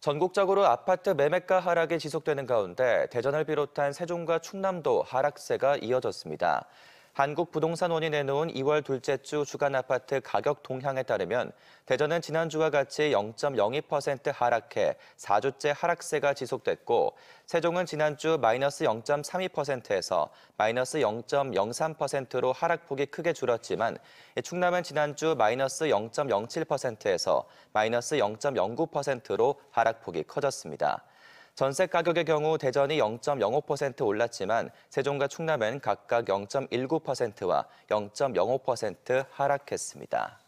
전국적으로 아파트 매매가 하락이 지속되는 가운데 대전을 비롯한 세종과 충남도 하락세가 이어졌습니다. 한국부동산원이 내놓은 2월 둘째 주 주간 아파트 가격 동향에 따르면 대전은 지난주와 같이 0.02% 하락해 4주째 하락세가 지속됐고 세종은 지난주 마이너스 0.32%에서 마이너스 0.03%로 하락폭이 크게 줄었지만 예, 충남은 지난주 마이너스 0.07%에서 마이너스 0.09%로 하락폭이 커졌습니다. 전세 가격의 경우 대전이 0.05% 올랐지만 세종과 충남은 각각 0.19%와 0.05% 하락했습니다.